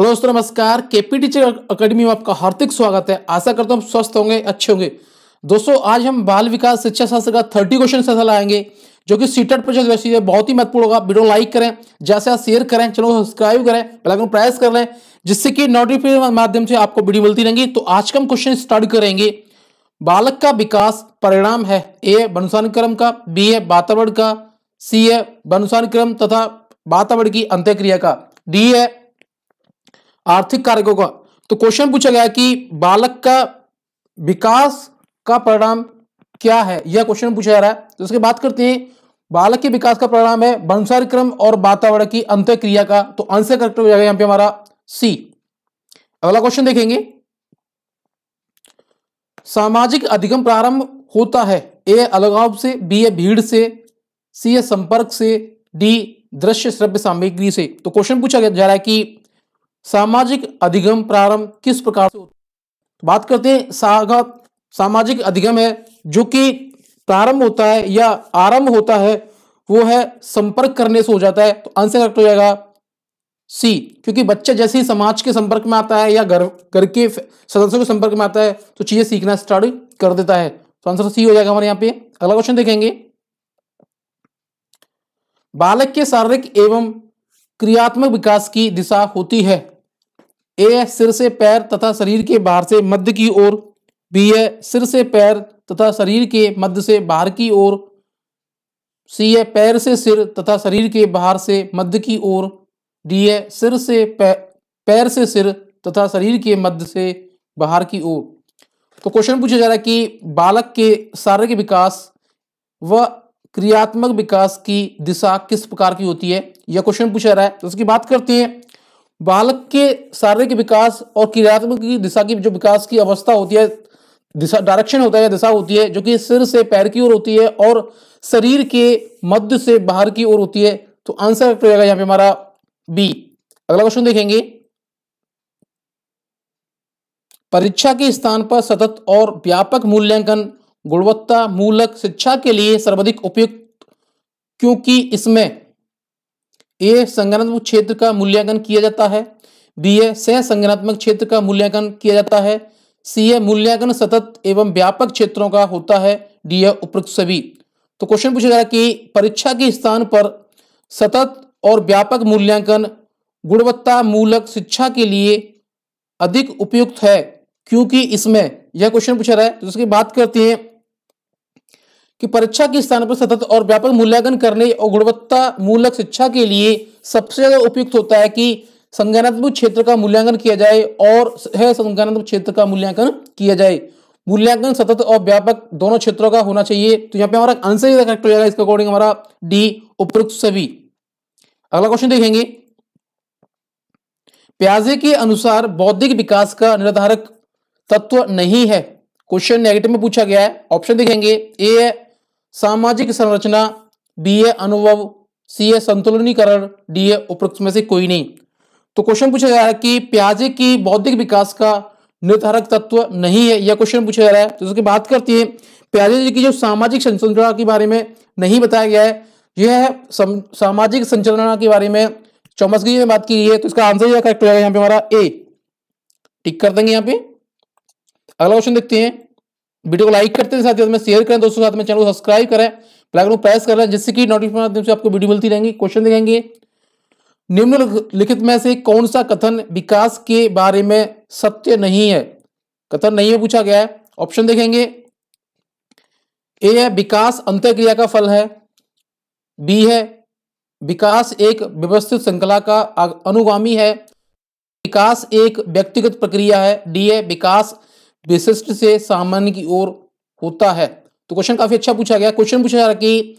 hello दोस्तों नमस्कार KP teacher academy में आपका हार्दिक स्वागत है आशा करता हूँ स्वस्थ होंगे अच्छे होंगे दोस्तों आज हम बाल विकास शिक्षा शास्त्र का थर्टी क्वेश्चन ऐसा लाएंगे जो कि सीटेट e परिषद वैसी है बहुत ही महत्वपूर्ण होगा वीडियो लाइक करें जैसे आप शेयर करें चलो सब्सक्राइब करें बेलाइकन प्रेस कर लें जिससे कि नोटिफिकेशन माध्यम से आपको वीडियो मिलती रहेंगी तो आज का हम क्वेश्चन स्टार्ट करेंगे बालक का विकास परिणाम है ए क्रम का बी है वातावरण का सी है क्रम तथा वातावरण की अंत्यक्रिया का डी है आर्थिक कारकों का तो क्वेश्चन पूछा गया कि बालक का विकास का परिणाम क्या है यह क्वेश्चन पूछा जा रहा है तो उसके बात करते हैं बालक के विकास का परिणाम है वंशारी क्रम और वातावरण की अंत क्रिया का तो आंसर करेक्ट हो जाएगा यहां पे हमारा सी अगला क्वेश्चन देखेंगे सामाजिक अधिगम प्रारंभ होता है ए अलगाव से बी ए भीड़ से सी ए संपर्क से डी दृश्य श्रव्य सामग्री से तो क्वेश्चन पूछा जा रहा है कि सामाजिक अधिगम प्रारंभ किस प्रकार से तो बात करते हैं सागा सामाजिक अधिगम है जो कि प्रारंभ होता है या आरंभ होता है वो है संपर्क करने से हो जाता है तो आंसर करेक्ट हो जाएगा सी क्योंकि बच्चा जैसे ही समाज के संपर्क में आता है या घर घर के सदस्यों के संपर्क में आता है तो चीज़ें सीखना स्टार्ट कर देता है तो आंसर सी हो जाएगा हमारे यहाँ पे अगला क्वेश्चन देखेंगे बालक के शारीरिक एवं क्रियात्मक विकास की दिशा होती है ए सिर से पैर तथा शरीर के बाहर से मध्य की ओर बी है सिर से पैर तथा शरीर के मध्य से बाहर की ओर सी है पैर से सिर तथा शरीर के बाहर से मध्य की ओर डी है सिर से पैर से सिर तथा शरीर के मध्य से बाहर की ओर तो क्वेश्चन पूछा जा रहा है कि बालक के शारीरिक विकास व क्रियात्मक विकास की दिशा किस प्रकार की होती है यह क्वेश्चन पूछा रहा है तो उसकी बात करते हैं बालक के शारीरिक विकास और क्रियात्मक की दिशा की जो विकास की अवस्था होती है दिशा डायरेक्शन होता है दिशा होती है जो कि सिर से पैर की ओर होती है और शरीर के मध्य से बाहर की ओर होती है तो आंसर हो जाएगा यहाँ पे हमारा बी अगला क्वेश्चन देखेंगे परीक्षा के स्थान पर सतत और व्यापक मूल्यांकन गुणवत्ता मूलक शिक्षा के लिए सर्वाधिक उपयुक्त क्योंकि इसमें ए संगठनात्मक क्षेत्र का मूल्यांकन किया जाता है बी ए सह संगठनात्मक क्षेत्र का मूल्यांकन किया जाता है सी ए मूल्यांकन सतत एवं व्यापक क्षेत्रों का होता है डी ए उपयुक्त सभी तो क्वेश्चन पूछा जा रहा है कि परीक्षा के स्थान पर सतत और व्यापक मूल्यांकन गुणवत्ता मूलक शिक्षा के लिए अधिक उपयुक्त है क्योंकि इसमें यह क्वेश्चन पूछा रहा है जिसकी तो बात करते हैं कि परीक्षा के स्थान पर सतत और व्यापक मूल्यांकन करने और गुणवत्ता मूलक शिक्षा के लिए सबसे ज्यादा उपयुक्त होता है कि संज्ञानात्मक क्षेत्र का मूल्यांकन किया जाए और है संज्ञानात्मक क्षेत्र का मूल्यांकन किया जाए मूल्यांकन सतत और व्यापक दोनों क्षेत्रों का होना चाहिए तो यहाँ पे हमारा आंसर करेक्ट हो जाएगा इसके अकॉर्डिंग हमारा डी उपयुक्त सभी अगला क्वेश्चन देखेंगे प्याजे के अनुसार बौद्धिक विकास का निर्धारक तत्व नहीं है क्वेश्चन नेगेटिव में पूछा गया है ऑप्शन देखेंगे ए है सामाजिक संरचना बी ए अनुभव सी ए संतुलनीकरण डी ए उपरोक्त में से कोई नहीं तो क्वेश्चन पूछा जा रहा है कि प्याजे की बौद्धिक विकास का निर्धारक तत्व नहीं है यह क्वेश्चन पूछा जा रहा है तो उसकी बात करती है प्याजे जी की जो सामाजिक संचलना के बारे में नहीं बताया गया है यह है सामाजिक संचलना के बारे में चौमसगी में बात की गई है तो इसका आंसर यह करेक्ट हो जाएगा यहाँ पे हमारा ए टिक कर देंगे यहाँ पे अगला क्वेश्चन देखते हैं वीडियो को लाइक करते हैं साथ में शेयर करें दोस्तों साथ में चैनल को सब्सक्राइब करें प्लागन प्रेस कर लें जिससे कि नोटिफिकेशन माध्यम से आपको वीडियो मिलती रहेंगी क्वेश्चन दिखाएंगे निम्नलिखित में से कौन सा कथन विकास के बारे में सत्य नहीं है कथन नहीं है पूछा गया है ऑप्शन देखेंगे ए है विकास अंतक्रिया का फल है बी है विकास एक व्यवस्थित श्रृंखला का अनुगामी है विकास एक व्यक्तिगत प्रक्रिया है डी है विकास विशिष्ट से सामान्य की ओर होता है तो क्वेश्चन काफी अच्छा पूछा गया क्वेश्चन पूछा जा रहा कि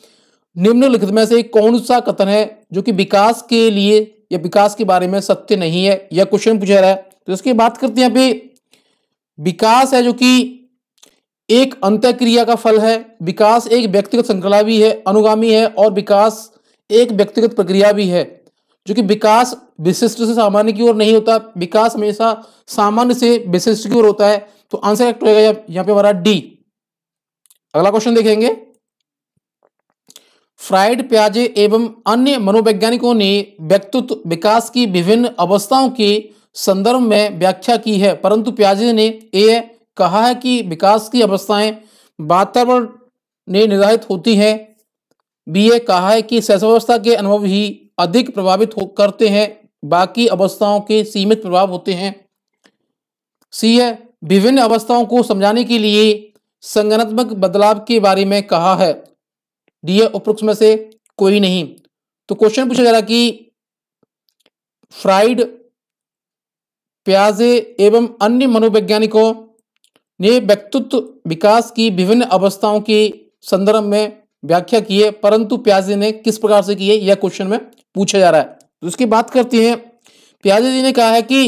निम्नलिखित में से कौन सा कथन है जो कि विकास के लिए या विकास के बारे में सत्य नहीं है यह क्वेश्चन पूछा जा रहा है तो इसकी बात करते हैं अभी विकास है जो कि एक अंत क्रिया का फल है विकास एक व्यक्तिगत श्रृंखला भी है अनुगामी है और विकास एक व्यक्तिगत प्रक्रिया भी है जो कि विकास विशिष्ट से सामान्य की ओर नहीं होता विकास हमेशा सामान्य से विशिष्ट की ओर होता है तो आंसर एक्ट होगा यहाँ पे हमारा डी अगला क्वेश्चन देखेंगे फ्राइड प्याजे एवं अन्य मनोवैज्ञानिकों ने व्यक्तित्व विकास की विभिन्न अवस्थाओं के संदर्भ में व्याख्या की है परंतु प्याजे ने ए कहा है कि विकास की अवस्थाएं वातावरण ने निर्धारित होती हैं बी ए कहा है कि शैशवावस्था के अनुभव ही अधिक प्रभावित हो करते हैं बाकी अवस्थाओं के सीमित प्रभाव होते हैं सी है विभिन्न अवस्थाओं को समझाने के लिए संगनात्मक बदलाव के बारे में कहा है डी उपरोक्ष में से कोई नहीं तो क्वेश्चन पूछा जा रहा कि फ्राइड प्याजे एवं अन्य मनोवैज्ञानिकों ने व्यक्तित्व विकास की विभिन्न अवस्थाओं के संदर्भ में व्याख्या की है परंतु प्याजे ने किस प्रकार से की है यह क्वेश्चन में पूछा जा रहा है तो उसकी बात करते हैं प्याजे जी ने कहा है कि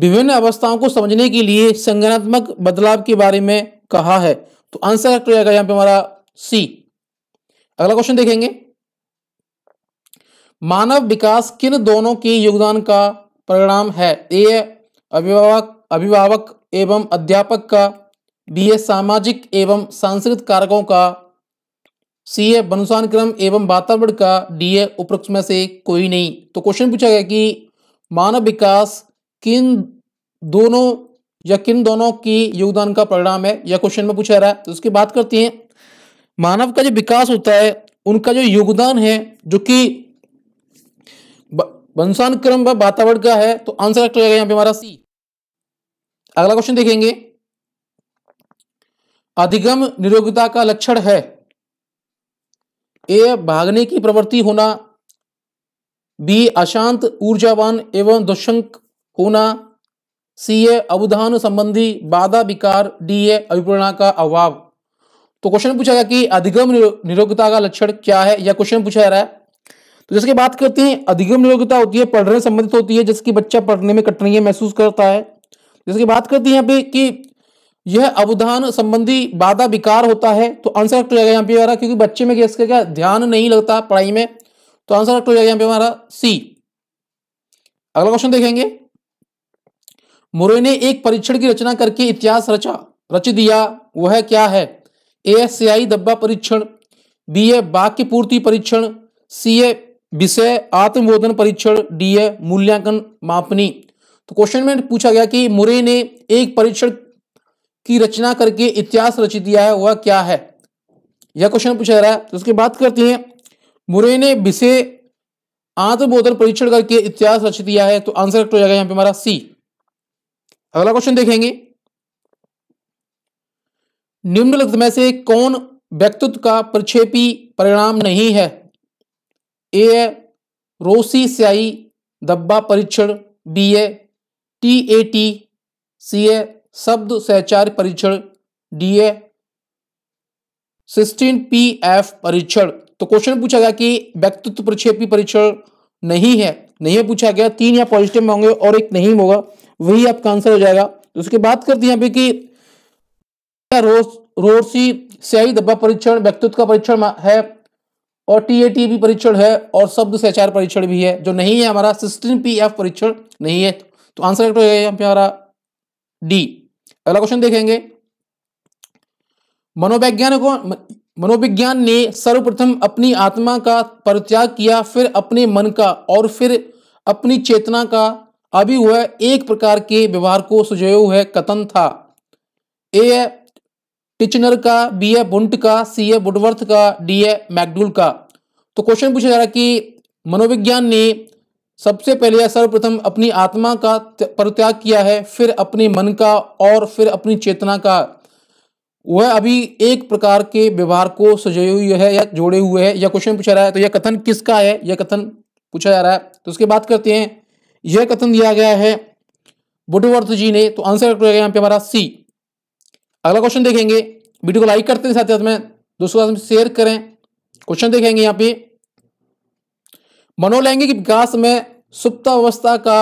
विभिन्न अवस्थाओं को समझने के लिए संगठनात्मक बदलाव के बारे में कहा है तो आंसर करेक्ट हो जाएगा यहां पे हमारा सी अगला क्वेश्चन देखेंगे मानव विकास किन दोनों के योगदान का परिणाम है ए अभिभावक अभिभावक एवं अध्यापक का बी ए सामाजिक एवं सांस्कृतिक कारकों का सी ए क्रम एवं वातावरण का डी ए उपरोक्त में से कोई नहीं तो क्वेश्चन पूछा गया कि मानव विकास किन दोनों या किन दोनों की योगदान का परिणाम है या क्वेश्चन में पूछा रहा है तो उसकी बात करते हैं मानव का जो विकास होता है उनका जो योगदान है जो कि वंशान क्रम व वातावरण का है तो आंसर जाएगा यहाँ पे हमारा सी अगला क्वेश्चन देखेंगे अधिगम निरोगिता का लक्षण है ए भागने की प्रवृत्ति होना बी अशांत ऊर्जावान एवं दुष्यंक होना सी ए अवधान संबंधी बाधा विकार डी ए अभिप्रेरणा का अभाव तो क्वेश्चन पूछा गया कि अधिगम निरोगता का लक्षण क्या है यह क्वेश्चन पूछा जा रहा है तो जैसे बात करते हैं अधिगम निरोगता होती है पढ़ने संबंधित होती है जिसकी बच्चा पढ़ने में कठिनाई महसूस करता है जैसे बात करते हैं यहाँ पे कि यह अवधान संबंधी बाधा विकार होता है तो आंसर हो जाएगा यहाँ पे हमारा क्योंकि बच्चे में इसका क्या ध्यान नहीं लगता पढ़ाई में तो आंसर हो जाएगा यहाँ पे हमारा सी अगला क्वेश्चन देखेंगे मुरे ने एक परीक्षण की रचना करके इतिहास रचा रच दिया वह क्या है ए एस सी आई दब्बा परीक्षण बी ए वाक्य पूर्ति परीक्षण सी ए विषय आत्मबोधन परीक्षण डी ए मूल्यांकन मापनी तो क्वेश्चन में पूछा गया कि मुरे ने एक परीक्षण की रचना करके इतिहास रच दिया है वह क्या है यह क्वेश्चन पूछा जा रहा है तो उसके बात करते हैं मुरे ने विषय आत्मबोधन परीक्षण करके इतिहास रच दिया है तो आंसर हो जाएगा यहाँ पे हमारा सी अगला क्वेश्चन देखेंगे निम्नलिखित में से कौन व्यक्तित्व का प्रक्षेपी परिणाम नहीं है ए है रोसी स्याई दब्बा परीक्षण B A T A T C A शब्द सहचार परीक्षण डी है सिस्टीन पी एफ परीक्षण तो क्वेश्चन पूछा गया कि व्यक्तित्व प्रक्षेपी परीक्षण नहीं है नहीं पूछा गया तीन या पॉजिटिव में होंगे और एक नहीं होगा वही आपका आंसर हो जाएगा उसके बाद करते हैं अभी की कि रोसी स्याही धब्बा परीक्षण व्यक्तित्व का परीक्षण है और टी ए टी भी परीक्षण है और शब्द सहचार परीक्षण भी है जो नहीं है हमारा सिस्टम पी एफ परीक्षण नहीं है तो आंसर करेक्ट हो जाएगा यहाँ पे हमारा डी अगला क्वेश्चन देखेंगे मनोवैज्ञानिकों मनोविज्ञान ने सर्वप्रथम अपनी आत्मा का परित्याग किया फिर अपने मन का और फिर अपनी चेतना का अभी वह एक प्रकार के व्यवहार को सुझयो है कथन था ए टिचनर का बी ए बुंट का सी ए बुडवर्थ का डी ए मैकडूल का तो क्वेश्चन पूछा जा रहा कि मनोविज्ञान ने सबसे पहले या सर्वप्रथम अपनी आत्मा का परित्याग किया है फिर अपने मन का और फिर अपनी चेतना का वह अभी एक प्रकार के व्यवहार को सजे हुए है या जोड़े हुए है या क्वेश्चन पूछा रहा है तो यह कथन किसका है यह कथन पूछा जा रहा है तो उसके बात करते हैं यह कथन दिया गया है बुटवर्थ जी ने तो आंसर यहाँ पे हमारा सी अगला क्वेश्चन देखेंगे वीडियो को लाइक करते हैं साथ साथ में दोस्तों साथ में शेयर करें क्वेश्चन देखेंगे यहाँ पे मनोलैंगिक विकास में सुप्तावस्था का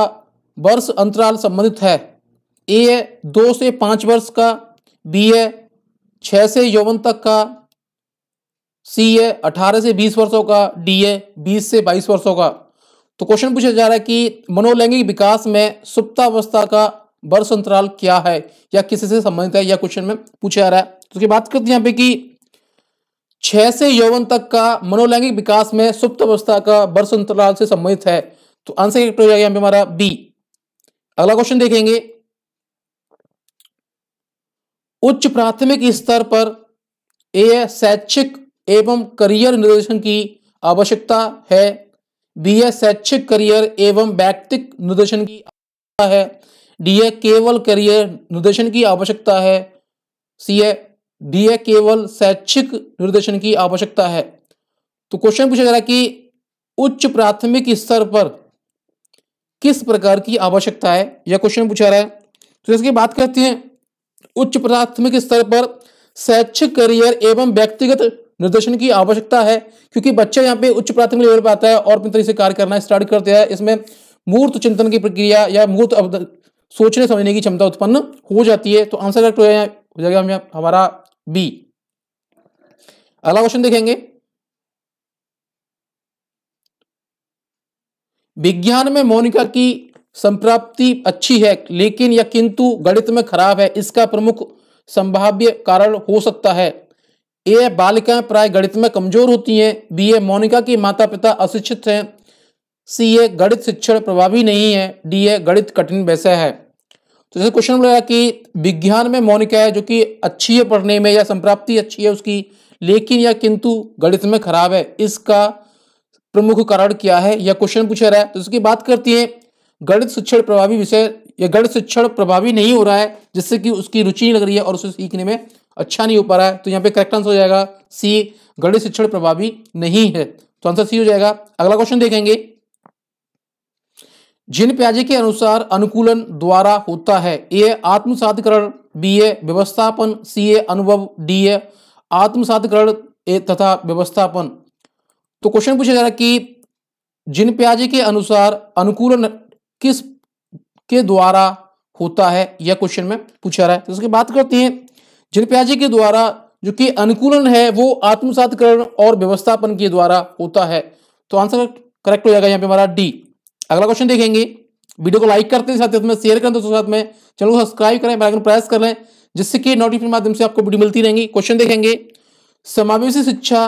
वर्ष अंतराल संबंधित है ए है दो से पांच वर्ष का बी है छह से यौवन तक का सी है अठारह से बीस वर्षों का डी है बीस से बाईस वर्षों का तो क्वेश्चन पूछा जा रहा है कि मनोलैंगिक विकास में सुप्तावस्था का वर्ष अंतराल क्या है या किस से संबंधित है या क्वेश्चन में पूछा जा रहा है तो उसकी बात करते हैं यहाँ पे कि छह से यौवन तक का मनोलैंगिक विकास में सुप्त अवस्था का वर्ष अंतराल से संबंधित है तो आंसर करेक्ट तो हो जाएगा यहाँ पे हमारा बी अगला क्वेश्चन देखेंगे उच्च प्राथमिक स्तर पर ए शैक्षिक एवं करियर निर्देशन की आवश्यकता है बीए शैक्षिक करियर एवं व्यक्तिक निर्देशन की आवश्यकता है डीए केवल करियर निर्देशन की आवश्यकता है सी ए डीए केवल शैक्षिक निर्देशन की आवश्यकता है तो क्वेश्चन पूछा जा रहा है कि उच्च प्राथमिक स्तर पर किस प्रकार की आवश्यकता है यह क्वेश्चन पूछा रहा है तो इसकी बात करते हैं उच्च प्राथमिक स्तर पर शैक्षिक करियर एवं व्यक्तिगत निर्देशन की आवश्यकता है क्योंकि बच्चा यहाँ पे उच्च प्राथमिक लेवल पर आता है और अपने तरीके से कार्य करना स्टार्ट करते हैं इसमें मूर्त चिंतन की प्रक्रिया या मूर्त सोचने समझने की क्षमता उत्पन्न हो जाती है तो आंसर करेक्ट हो जाएगा हमारा बी अगला क्वेश्चन देखेंगे विज्ञान में मोनिका की संप्राप्ति अच्छी है लेकिन या किंतु गणित में खराब है इसका प्रमुख संभाव्य कारण हो सकता है ए बालिकाएं प्राय गणित में कमजोर होती हैं बी ए मोनिका की माता पिता अशिक्षित हैं सी ए गणित शिक्षण प्रभावी नहीं है डी ए गणित कठिन वैसे है तो जैसे क्वेश्चन बोला कि विज्ञान में मोनिका है जो कि अच्छी है पढ़ने में या संप्राप्ति अच्छी है उसकी लेकिन या किंतु गणित में खराब है इसका प्रमुख कारण क्या है यह क्वेश्चन पूछा रहा है तो इसकी बात करती है गणित शिक्षण प्रभावी विषय या गण शिक्षण प्रभावी नहीं हो रहा है जिससे कि उसकी रुचि नहीं लग रही है और उसे सीखने में अच्छा नहीं हो पा रहा है तो यहाँ पे करेक्ट आंसर हो जाएगा सी गणित शिक्षण प्रभावी नहीं है तो आंसर सी हो जाएगा अगला क्वेश्चन देखेंगे जिन प्याजे के अनुसार अनुकूलन द्वारा होता है ए आत्मसातकरण बी ए व्यवस्थापन सी ए अनुभव डी ए आत्मसातकरण ए तथा व्यवस्थापन तो क्वेश्चन पूछा जा रहा कि जिन प्याजे के अनुसार अनुकूलन किस के द्वारा होता है यह क्वेश्चन में पूछा रहा है तो इसके बात करते हैं प्याजी के द्वारा जो कि अनुकूलन है वो आत्मसातकरण और व्यवस्थापन के द्वारा होता है तो आंसर करेक्ट हो जाएगा यहाँ पे हमारा डी अगला क्वेश्चन देखेंगे वीडियो को लाइक करते हैं साथ में शेयर करें दोस्तों साथ में चैनल को सब्सक्राइब करें बेलाइकन प्रेस कर लें जिससे कि नोटिफिकेशन माध्यम से आपको वीडियो मिलती रहेंगी क्वेश्चन देखेंगे समावेशी शिक्षा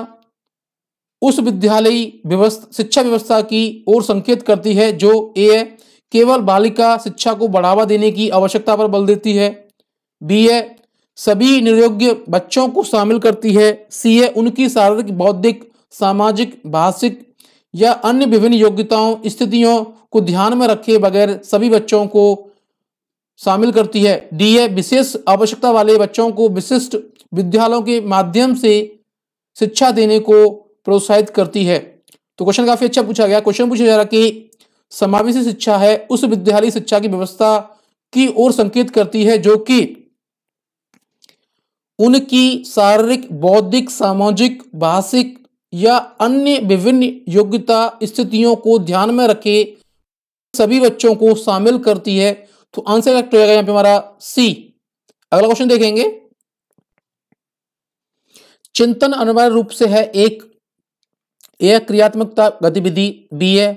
उस विद्यालय व्यवस्था शिक्षा व्यवस्था की ओर संकेत करती है जो ए है केवल बालिका शिक्षा को बढ़ावा देने की आवश्यकता पर बल देती है बी ए सभी निरोग्य बच्चों को शामिल करती है सी ए उनकी शारीरिक बौद्धिक सामाजिक भाषिक या अन्य विभिन्न योग्यताओं स्थितियों को ध्यान में रखे बगैर सभी बच्चों को शामिल करती है डी ए विशेष आवश्यकता वाले बच्चों को विशिष्ट विद्यालयों के माध्यम से शिक्षा देने को प्रोत्साहित करती है तो क्वेश्चन काफी अच्छा पूछा गया क्वेश्चन पूछा जा रहा कि समावेशी शिक्षा है उस विद्यालय शिक्षा की व्यवस्था की ओर संकेत करती है जो कि उनकी शारीरिक बौद्धिक सामाजिक भाषिक या अन्य विभिन्न योग्यता स्थितियों को ध्यान में रखे सभी बच्चों को शामिल करती है तो आंसर करेक्ट हो जाएगा पे हमारा सी अगला क्वेश्चन देखेंगे चिंतन अनिवार्य रूप से है एक एक क्रियात्मकता गतिविधि बी है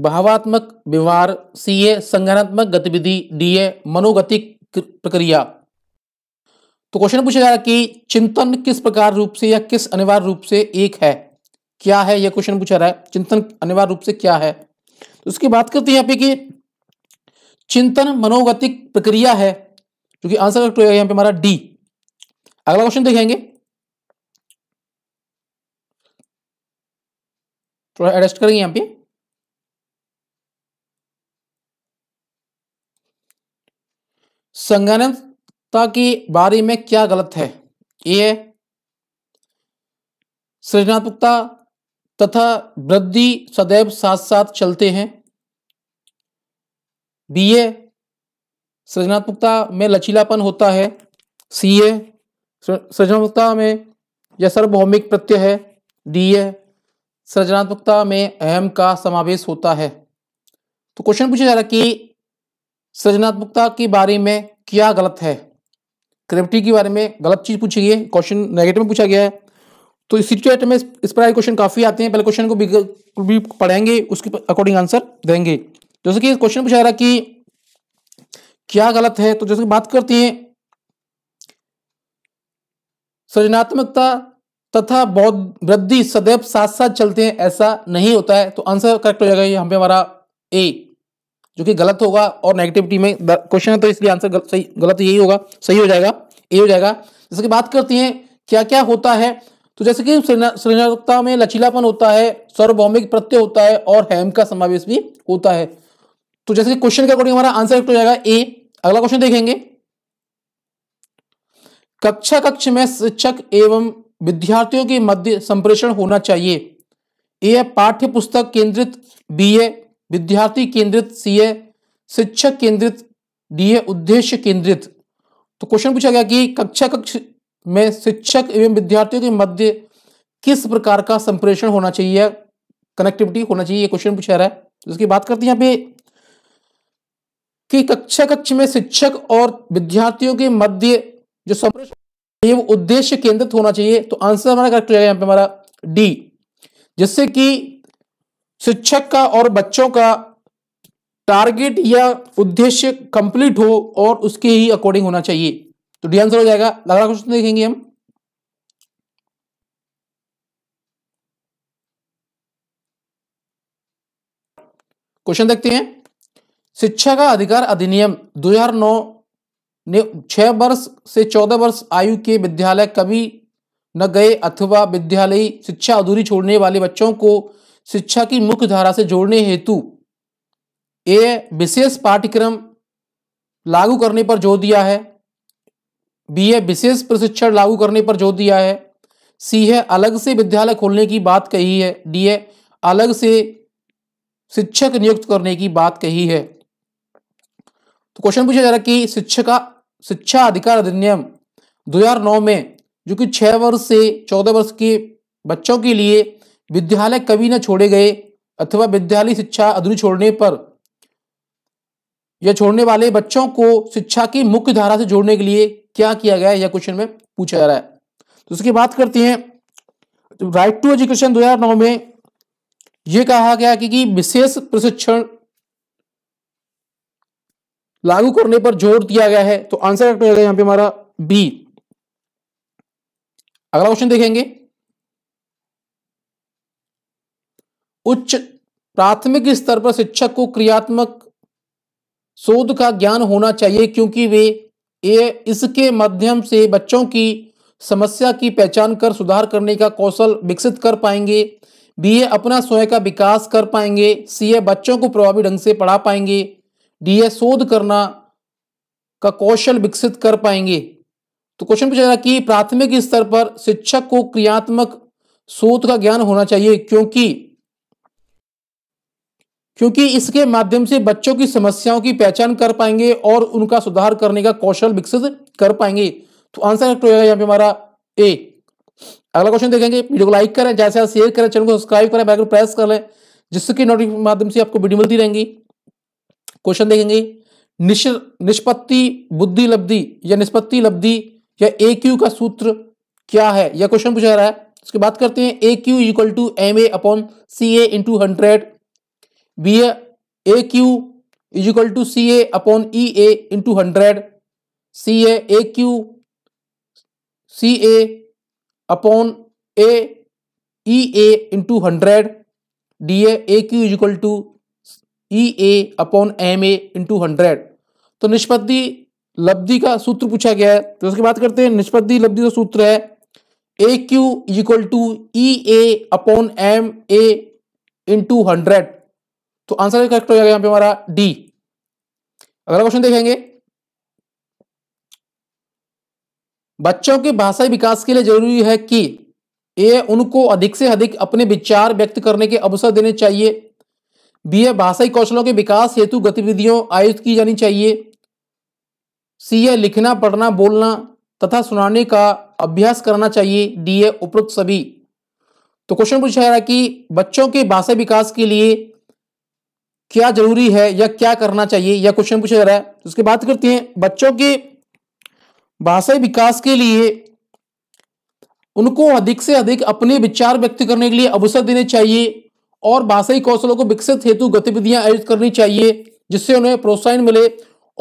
भावात्मक व्यवहार सीए संगठनात्मक गतिविधि डी ए मनोगतिक प्रक्रिया तो क्वेश्चन पूछा जा रहा है कि चिंतन किस प्रकार रूप से या किस अनिवार्य रूप से एक है क्या है यह क्वेश्चन पूछा रहा है चिंतन अनिवार्य रूप से क्या है तो उसकी बात करते हैं यहाँ पे कि चिंतन मनोगतिक प्रक्रिया है जो कि आंसर करेक्ट होगा यहाँ पे हमारा डी अगला क्वेश्चन देखेंगे थोड़ा एडजस्ट करेंगे यहाँ पे संगनता की बारे में क्या गलत है ये सृजनात्मकता तथा वृद्धि सदैव साथ साथ चलते हैं बी ए सृजनात्मकता में लचीलापन होता है सी ए सृजनात्मकता में यह सार्वभौमिक प्रत्यय है डी ए सृजनात्मकता में अहम का समावेश होता है तो क्वेश्चन पूछा जा रहा है कि सृजनात्मकता के बारे में क्या गलत है क्रेविटी के बारे में गलत चीज़ पूछी गई है क्वेश्चन नेगेटिव में पूछा गया है तो इस चैट में इस पर क्वेश्चन काफ़ी आते हैं पहले क्वेश्चन को भी, पढ़ेंगे उसके अकॉर्डिंग आंसर देंगे जैसे कि क्वेश्चन पूछा रहा कि क्या गलत है तो जैसे बात करते हैं सृजनात्मकता तथा बौद्ध वृद्धि सदैव साथ साथ चलते हैं ऐसा नहीं होता है तो आंसर करेक्ट हो जाएगा ये हम हमारा ए जो कि गलत होगा और नेगेटिविटी में क्वेश्चन है तो इसलिए आंसर गल, सही गलत यही होगा सही हो जाएगा ए हो जाएगा जैसे कि बात करती हैं क्या क्या होता है तो जैसे कि सृजनात्मकता में लचीलापन होता है सार्वभौमिक प्रत्यय होता है और हैम का समावेश भी होता है तो जैसे कि क्वेश्चन के अकॉर्डिंग हमारा आंसर हो जाएगा ए अगला क्वेश्चन देखेंगे कक्षा कक्ष में शिक्षक एवं विद्यार्थियों के मध्य संप्रेषण होना चाहिए ए पाठ्य पुस्तक केंद्रित बी है विद्यार्थी केंद्रित सीए शिक्षक केंद्रित डीए उद्देश्य केंद्रित तो क्वेश्चन पूछा गया कि कक्षा कक्ष में शिक्षक एवं विद्यार्थियों के मध्य किस प्रकार का संप्रेषण होना चाहिए कनेक्टिविटी होना चाहिए क्वेश्चन पूछा रहा है उसकी बात करते हैं यहाँ पे कि कक्षा कक्ष में शिक्षक और विद्यार्थियों के मध्य जो संप्रेषण वो उद्देश्य केंद्रित होना चाहिए तो आंसर हमारा करेक्ट जाएगा यहाँ पे हमारा डी जिससे कि शिक्षक का और बच्चों का टारगेट या उद्देश्य कंप्लीट हो और उसके ही अकॉर्डिंग होना चाहिए तो डी आंसर हो जाएगा अगला क्वेश्चन देखेंगे हम क्वेश्चन देखते हैं शिक्षा का अधिकार अधिनियम 2009 ने छह वर्ष से चौदह वर्ष आयु के विद्यालय कभी न गए अथवा विद्यालयी शिक्षा अधूरी छोड़ने वाले बच्चों को शिक्षा की मुख्य धारा से जोड़ने हेतु ए विशेष पाठ्यक्रम लागू करने पर जोर दिया है बी है विशेष प्रशिक्षण लागू करने पर जोर दिया है सी है अलग से विद्यालय खोलने की बात कही है डी है अलग से शिक्षक नियुक्त करने की बात कही है तो क्वेश्चन पूछा जा रहा है कि शिक्षका शिक्षा अधिकार अधिनियम 2009 में जो कि छह वर्ष से चौदह वर्ष के बच्चों के लिए विद्यालय कभी न छोड़े गए अथवा विद्यालय शिक्षा अधूरी छोड़ने पर या छोड़ने वाले बच्चों को शिक्षा की मुख्य धारा से जोड़ने के लिए क्या किया गया यह क्वेश्चन में पूछा जा रहा है तो उसकी बात करते हैं राइट टू एजुकेशन 2009 में यह कहा गया कि, विशेष प्रशिक्षण लागू करने पर जोर दिया गया है तो आंसर यहां पे हमारा बी अगला क्वेश्चन देखेंगे उच्च प्राथमिक स्तर पर शिक्षक को क्रियात्मक शोध का ज्ञान होना चाहिए क्योंकि वे ये इसके माध्यम से बच्चों की समस्या की पहचान कर सुधार करने का कौशल विकसित कर पाएंगे बी ए अपना स्वयं का विकास कर पाएंगे सी ए बच्चों को प्रभावी ढंग से पढ़ा पाएंगे डी ए शोध करना का कौशल विकसित कर पाएंगे तो क्वेश्चन पूछा है कि प्राथमिक स्तर पर शिक्षक को क्रियात्मक शोध का ज्ञान होना चाहिए क्योंकि क्योंकि इसके माध्यम से बच्चों की समस्याओं की पहचान कर पाएंगे और उनका सुधार करने का कौशल विकसित कर पाएंगे तो आंसर करेक्ट होगा यहाँ पे हमारा ए अगला क्वेश्चन देखेंगे वीडियो को लाइक करें जैसे शेयर करें चैनल को सब्सक्राइब करें बैकग्राउंड प्रेस कर लें जिससे नोटिफिकेशन माध्यम से आपको वीडियो मिलती रहेंगी क्वेश्चन देखेंगे निश निष्पत्ति बुद्धि लब्धि या निष्पत्ति लब्धि या ए क्यू का सूत्र क्या है यह क्वेश्चन पूछा रहा है उसके बात करते हैं A Q equal to M A upon C A into hundred B A A Q is equal to C A upon E A into hundred C A A Q C A upon A E A into hundred D A A Q is equal to E A upon M A into hundred तो निष्पत्ति लब्धि का सूत्र पूछा गया है तो उसकी बात करते हैं निष्पत्ति लब्धि का सूत्र है A Q is equal to E A upon M A into hundred तो आंसर करेक्ट हो जाएगा यहां पे हमारा डी अगला क्वेश्चन देखेंगे बच्चों के भाषा विकास के लिए जरूरी है कि ए उनको अधिक से अधिक अपने विचार व्यक्त करने के अवसर देने चाहिए बी ए भाषाई कौशलों के विकास हेतु गतिविधियों आयोजित की जानी चाहिए सी ए लिखना पढ़ना बोलना तथा सुनाने का अभ्यास करना चाहिए डी ए उपरोक्त सभी तो क्वेश्चन पूछा जा रहा है कि बच्चों के भाषा विकास के लिए क्या जरूरी है या क्या करना चाहिए या क्वेश्चन पूछा जा रहा है तो उसके बात करते हैं बच्चों के भाषाई विकास के लिए उनको अधिक से अधिक अपने विचार व्यक्त करने के लिए अवसर देने चाहिए और भाषाई कौशलों को विकसित हेतु गतिविधियां आयोजित करनी चाहिए जिससे उन्हें प्रोत्साहन मिले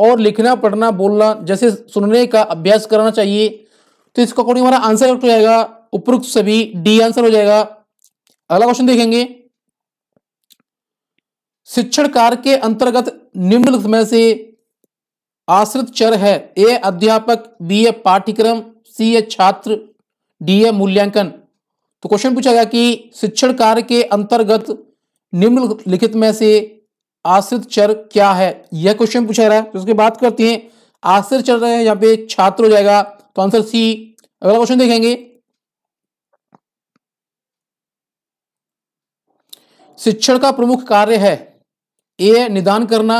और लिखना पढ़ना बोलना जैसे सुनने का अभ्यास करना चाहिए तो इसका अकॉर्डिंग हमारा आंसर हो जाएगा उपरोक्त सभी डी आंसर हो जाएगा अगला क्वेश्चन देखेंगे शिक्षण कार्य के अंतर्गत निम्नलिखित में से आश्रित चर है ए अध्यापक बी ए पाठ्यक्रम सी ए छात्र डी ए मूल्यांकन तो क्वेश्चन पूछा गया कि शिक्षण कार्य के अंतर्गत निम्नलिखित में से आश्रित चर क्या है यह क्वेश्चन पूछा रहा है तो उसके बात करते हैं आश्रित चर रहे हैं पे छात्र हो जाएगा तो आंसर सी अगला क्वेश्चन देखेंगे शिक्षण का प्रमुख कार्य है ए निदान करना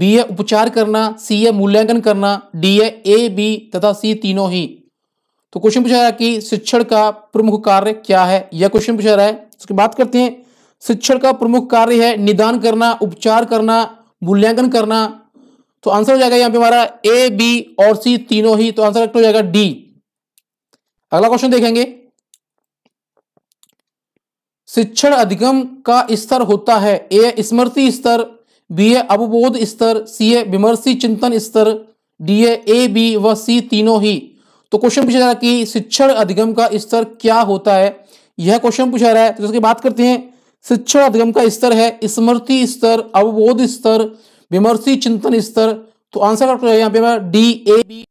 बी है उपचार करना सी है मूल्यांकन करना डी है ए बी तथा सी तीनों ही तो क्वेश्चन पूछा रहा है कि शिक्षण का प्रमुख कार्य क्या है यह क्वेश्चन पूछा रहा है उसकी बात करते हैं शिक्षण का प्रमुख कार्य है निदान करना उपचार करना मूल्यांकन करना तो आंसर हो जाएगा यहां पे हमारा ए बी और सी तीनों ही तो आंसर हो जाएगा डी अगला क्वेश्चन देखेंगे शिक्षण अधिगम का स्तर होता है ए स्मृति स्तर बी ए अवबोध स्तर सी ए विमर्शी चिंतन स्तर डी ए ए बी व सी तीनों ही तो क्वेश्चन पूछा जा रहा है कि शिक्षण अधिगम का स्तर क्या होता है यह क्वेश्चन पूछा रहा है तो इसकी बात करते हैं शिक्षण अधिगम का स्तर है स्मृति स्तर अवबोध स्तर विमर्शी चिंतन स्तर तो आंसर यहां पर डी ए बी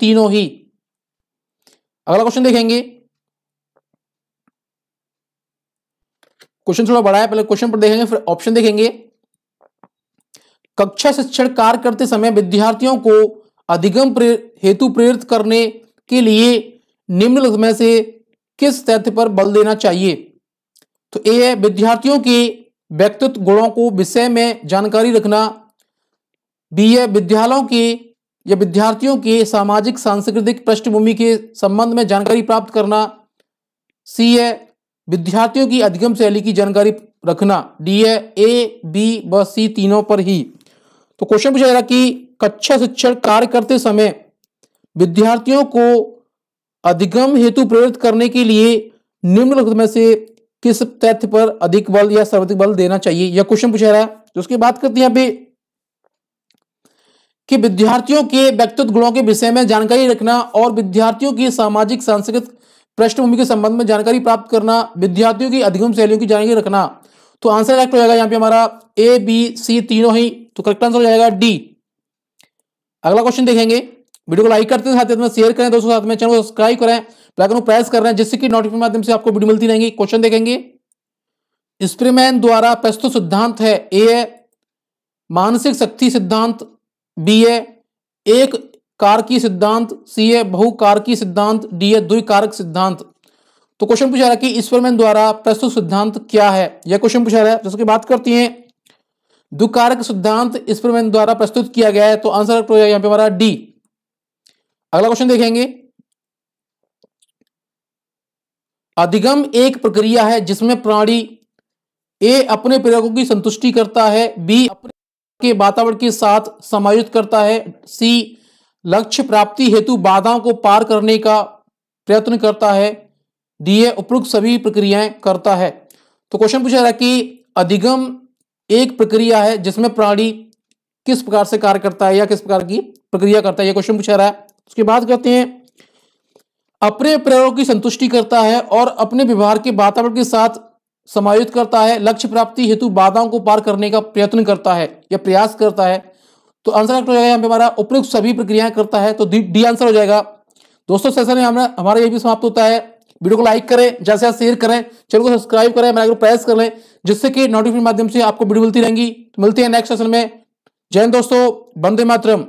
तीनों ही अगला क्वेश्चन देखेंगे क्वेश्चन थोड़ा बड़ा है पहले क्वेश्चन पर देखेंगे फिर ऑप्शन देखेंगे कक्षा शिक्षण कार्य करते समय विद्यार्थियों को अधिगम हेतु प्रेरित करने के लिए निम्नलिखित में से किस तथ्य पर बल देना चाहिए तो ए है विद्यार्थियों के व्यक्तित्व गुणों को विषय में जानकारी रखना बी है विद्यालयों के या विद्यार्थियों के सामाजिक सांस्कृतिक पृष्ठभूमि के संबंध में जानकारी प्राप्त करना सी है विद्यार्थियों की अधिगम शैली की जानकारी रखना डी ए ए बी व सी तीनों पर ही तो क्वेश्चन पूछा जा रहा कि कक्षा शिक्षण कार्य करते समय विद्यार्थियों को अधिगम हेतु प्रेरित करने के लिए निम्नलिखित में से किस तथ्य पर अधिक बल या सर्वाधिक बल देना चाहिए यह क्वेश्चन पूछा जा रहा है तो उसकी बात करते हैं अभी कि विद्यार्थियों के व्यक्तित्व गुणों के विषय में जानकारी रखना और विद्यार्थियों की सामाजिक सांस्कृतिक पृष्ठभूमि के संबंध में जानकारी प्राप्त करना विद्यार्थियों की अधिगम शैलियों की जानकारी रखना तो आंसर करेक्ट हो जाएगा यहाँ पे हमारा ए बी सी तीनों ही तो करेक्ट आंसर हो जाएगा डी अगला क्वेश्चन देखेंगे वीडियो को लाइक करते हैं साथ में शेयर करें दोस्तों साथ में चैनल को सब्सक्राइब करें बैकन प्रेस कर रहे हैं जिससे कि नोटिफिकेशन माध्यम से आपको वीडियो मिलती रहेंगी क्वेश्चन देखेंगे स्प्रीमैन द्वारा प्रस्तुत सिद्धांत है ए है मानसिक शक्ति सिद्धांत बी है एक कारकी सिद्धांत सी है बहुकारकी सिद्धांत डी है द्विकारक सिद्धांत तो क्वेश्चन पूछा रहा है कि ईश्वरमैन द्वारा प्रस्तुत सिद्धांत क्या है यह क्वेश्चन पूछा रहा है जिसकी बात करती है द्विकारक सिद्धांत ईश्वरमैन द्वारा प्रस्तुत किया गया है तो आंसर हो जाएगा यहाँ हमारा डी अगला क्वेश्चन देखेंगे अधिगम एक प्रक्रिया है जिसमें प्राणी ए अपने प्रयोगों की संतुष्टि करता है बी अपने के वातावरण के साथ समायोजित करता है सी लक्ष्य प्राप्ति हेतु बाधाओं को पार करने का प्रयत्न करता है दिए उपरुक्त सभी प्रक्रियाएं करता है तो क्वेश्चन पूछा रहा है कि अधिगम एक प्रक्रिया है जिसमें प्राणी किस प्रकार से कार्य करता है या किस प्रकार की प्रक्रिया करता है यह क्वेश्चन पूछा रहा है उसके बाद कहते हैं अपने प्रेरणों की संतुष्टि करता है और अपने व्यवहार के वातावरण के साथ समायोजित करता है लक्ष्य प्राप्ति हेतु बाधाओं को पार करने का प्रयत्न करता है या प्रयास करता है तो आंसर करेक्ट हो जाएगा यहाँ पे हमारा उपयुक्त सभी प्रक्रियाएं करता है तो डी आंसर हो जाएगा दोस्तों सेशन में हमारा ये भी समाप्त होता है वीडियो को लाइक करें जैसे से शेयर करें चैनल को सब्सक्राइब करें हमारे प्रेस कर लें जिससे कि नोटिफिकेशन माध्यम से आपको वीडियो मिलती रहेंगी तो मिलती है नेक्स्ट सेशन में जय दोस्तों बंदे मातरम